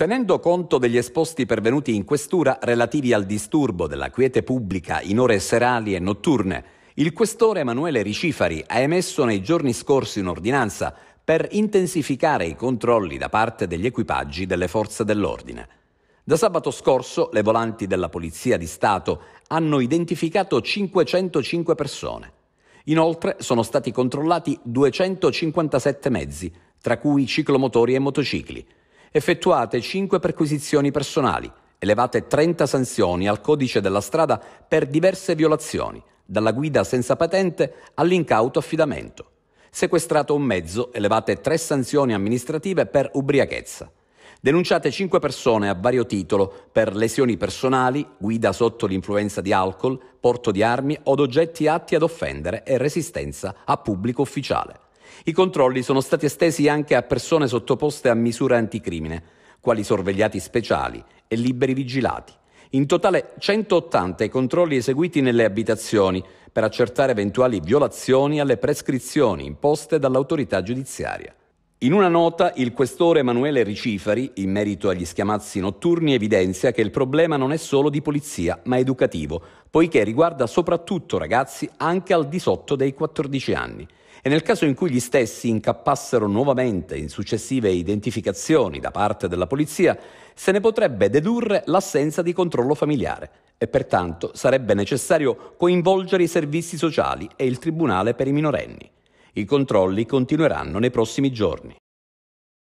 Tenendo conto degli esposti pervenuti in questura relativi al disturbo della quiete pubblica in ore serali e notturne, il questore Emanuele Ricifari ha emesso nei giorni scorsi un'ordinanza per intensificare i controlli da parte degli equipaggi delle forze dell'ordine. Da sabato scorso le volanti della Polizia di Stato hanno identificato 505 persone. Inoltre sono stati controllati 257 mezzi, tra cui ciclomotori e motocicli, effettuate 5 perquisizioni personali, elevate 30 sanzioni al codice della strada per diverse violazioni, dalla guida senza patente all'incauto affidamento. Sequestrato un mezzo, elevate 3 sanzioni amministrative per ubriachezza. Denunciate 5 persone a vario titolo per lesioni personali, guida sotto l'influenza di alcol, porto di armi o oggetti atti ad offendere e resistenza a pubblico ufficiale. I controlli sono stati estesi anche a persone sottoposte a misure anticrimine, quali sorvegliati speciali e liberi vigilati. In totale 180 i controlli eseguiti nelle abitazioni per accertare eventuali violazioni alle prescrizioni imposte dall'autorità giudiziaria. In una nota il questore Emanuele Ricifari, in merito agli schiamazzi notturni, evidenzia che il problema non è solo di polizia, ma educativo, poiché riguarda soprattutto ragazzi anche al di sotto dei 14 anni e nel caso in cui gli stessi incappassero nuovamente in successive identificazioni da parte della polizia, se ne potrebbe dedurre l'assenza di controllo familiare e pertanto sarebbe necessario coinvolgere i servizi sociali e il Tribunale per i minorenni. I controlli continueranno nei prossimi giorni.